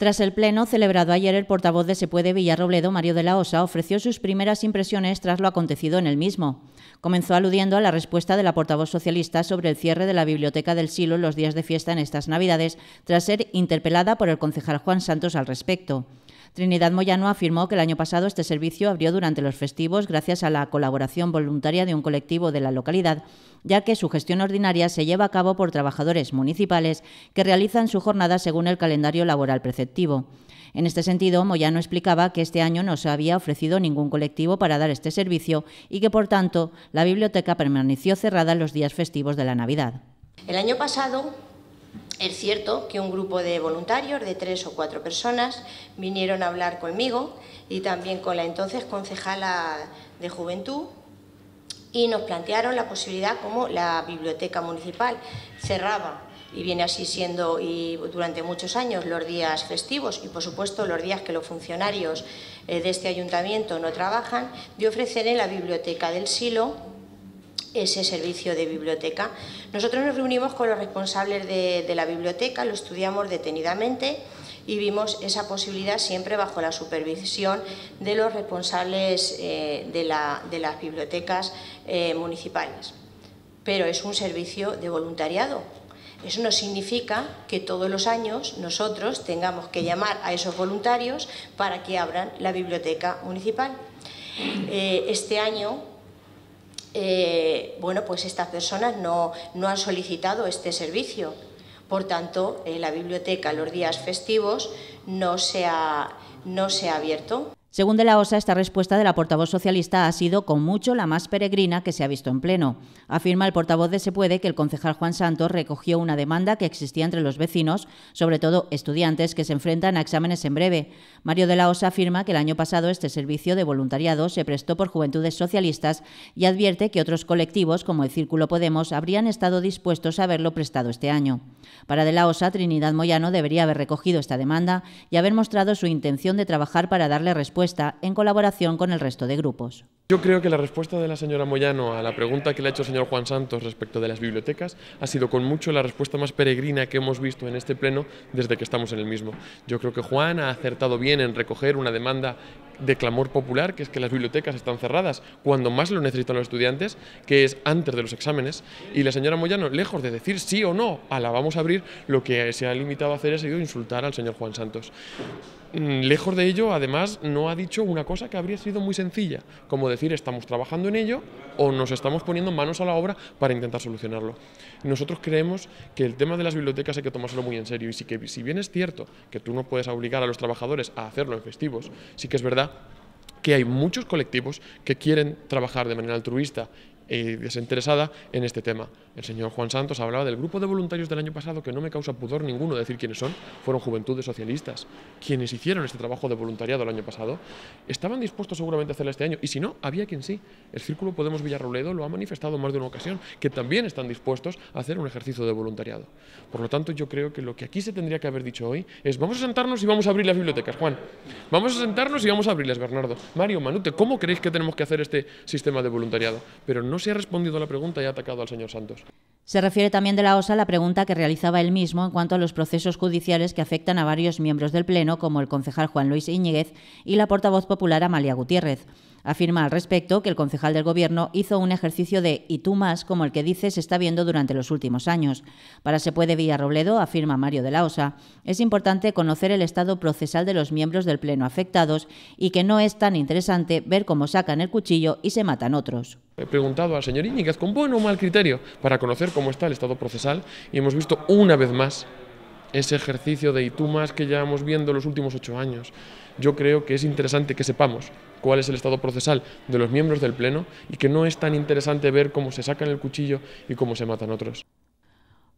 Tras el pleno celebrado ayer, el portavoz de Se Puede Villarrobledo, Mario de la Osa, ofreció sus primeras impresiones tras lo acontecido en el mismo. Comenzó aludiendo a la respuesta de la portavoz socialista sobre el cierre de la Biblioteca del Silo en los días de fiesta en estas Navidades, tras ser interpelada por el concejal Juan Santos al respecto. Trinidad Moyano afirmó que el año pasado este servicio abrió durante los festivos gracias a la colaboración voluntaria de un colectivo de la localidad, ya que su gestión ordinaria se lleva a cabo por trabajadores municipales que realizan su jornada según el calendario laboral preceptivo. En este sentido, Moyano explicaba que este año no se había ofrecido ningún colectivo para dar este servicio y que, por tanto, la biblioteca permaneció cerrada los días festivos de la Navidad. El año pasado es cierto que un grupo de voluntarios de tres o cuatro personas vinieron a hablar conmigo y también con la entonces concejala de Juventud y nos plantearon la posibilidad como la biblioteca municipal cerraba y viene así siendo y durante muchos años los días festivos y por supuesto los días que los funcionarios eh, de este ayuntamiento no trabajan, de ofrecer en la biblioteca del silo ese servicio de biblioteca. Nosotros nos reunimos con los responsables de, la biblioteca, lo estudiamos detenidamente y vimos esa posibilidad siempre bajo la supervisión de los responsables eh, de, las bibliotecas eh, municipales. Pero es un servicio de voluntariado. Eso no significa que todos los años nosotros tengamos que llamar a esos voluntarios para que abran la biblioteca municipal. Eh, este año eh, bueno, pues estas personas no, han solicitado este servicio. Por tanto, eh, la biblioteca los días festivos no se ha abierto. Según de la OSA, esta respuesta de la portavoz socialista ha sido con mucho la más peregrina que se ha visto en pleno. Afirma el portavoz de Se Puede que el concejal Juan Santos recogió una demanda que existía entre los vecinos, sobre todo estudiantes que se enfrentan a exámenes en breve. Mario de la OSA afirma que el año pasado este servicio de voluntariado se prestó por juventudes socialistas y advierte que otros colectivos, como el Círculo Podemos, habrían estado dispuestos a haberlo prestado este año. Para de la OSA, Trinidad Moyano debería haber recogido esta demanda y haber mostrado su intención de trabajar para darle respuesta en colaboración con el resto de grupos. Yo creo que la respuesta de la señora Moyano a la pregunta que le ha hecho el señor Juan Santos respecto de las bibliotecas ha sido con mucho la respuesta más peregrina que hemos visto en este pleno desde que estamos en el mismo. Yo creo que Juan ha acertado bien en recoger una demanda de clamor popular, que es que las bibliotecas están cerradas cuando más lo necesitan los estudiantes, que es antes de los exámenes, y la señora Moyano, lejos de decir sí o no a la vamos a abrir, lo que se ha limitado a hacer es insultar al señor Juan Santos. Mm, lejos de ello, además, no ha dicho una cosa que habría sido muy sencilla, como decir estamos trabajando en ello o nos estamos poniendo manos a la obra para intentar solucionarlo. Nosotros creemos que el tema de las bibliotecas hay que tomárselo muy en serio y sí que, si bien es cierto que tú no puedes obligar a los trabajadores a hacerlo en festivos, sí que es verdad que hay muchos colectivos que quieren trabajar de manera altruista y desinteresada en este tema. El señor Juan Santos hablaba del grupo de voluntarios del año pasado que no me causa pudor ninguno decir quiénes son, fueron Juventudes Socialistas. Quienes hicieron este trabajo de voluntariado el año pasado estaban dispuestos seguramente a hacerlo este año y si no, había quien sí. El Círculo Podemos Villarroledo lo ha manifestado más de una ocasión, que también están dispuestos a hacer un ejercicio de voluntariado. Por lo tanto, yo creo que lo que aquí se tendría que haber dicho hoy es vamos a sentarnos y vamos a abrir las bibliotecas, Juan. Vamos a sentarnos y vamos a abrirlas, Bernardo. Mario, Manute, ¿cómo creéis que tenemos que hacer este sistema de voluntariado? Pero no se ha respondido a la pregunta y ha atacado al señor Santos. Se refiere también de la OSA a la pregunta que realizaba él mismo en cuanto a los procesos judiciales que afectan a varios miembros del Pleno, como el concejal Juan Luis Iñiguez y la portavoz popular Amalia Gutiérrez. Afirma al respecto que el concejal del Gobierno hizo un ejercicio de y tú más, como el que dice se está viendo durante los últimos años. Para Se Puede Villarrobledo, afirma Mario de la Osa, es importante conocer el estado procesal de los miembros del Pleno afectados y que no es tan interesante ver cómo sacan el cuchillo y se matan otros. He preguntado al señor Íñiguez con buen o mal criterio para conocer cómo está el estado procesal y hemos visto una vez más ese ejercicio de Itumas que llevamos viendo los últimos ocho años. Yo creo que es interesante que sepamos cuál es el estado procesal de los miembros del Pleno y que no es tan interesante ver cómo se sacan el cuchillo y cómo se matan otros.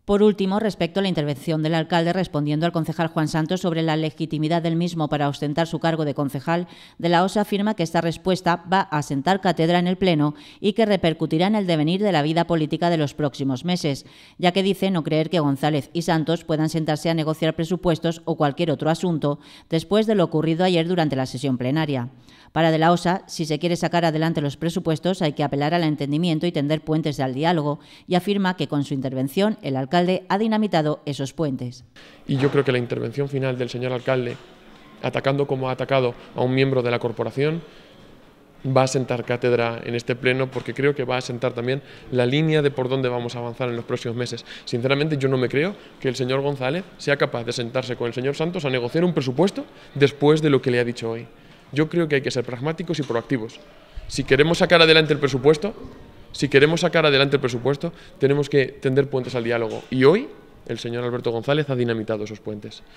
Por último, respecto a la intervención del alcalde respondiendo al concejal Juan Santos sobre la legitimidad del mismo para ostentar su cargo de concejal, de la OSA afirma que esta respuesta va a sentar cátedra en el Pleno y que repercutirá en el devenir de la vida política de los próximos meses, ya que dice no creer que González y Santos puedan sentarse a negociar presupuestos o cualquier otro asunto después de lo ocurrido ayer durante la sesión plenaria. Para de la OSA, si se quiere sacar adelante los presupuestos hay que apelar al entendimiento y tender puentes al diálogo, y afirma que con su intervención el alcalde ha dinamitado esos puentes. Y yo creo que la intervención final del señor alcalde, atacando como ha atacado a un miembro de la corporación, va a sentar cátedra en este pleno porque creo que va a sentar también la línea de por dónde vamos a avanzar en los próximos meses. Sinceramente yo no me creo que el señor González sea capaz de sentarse con el señor Santos a negociar un presupuesto después de lo que le ha dicho hoy. Yo creo que hay que ser pragmáticos y proactivos. Si queremos sacar adelante el presupuesto, si queremos sacar adelante el presupuesto, tenemos que tender puentes al diálogo. Y hoy el señor Alberto González ha dinamitado esos puentes.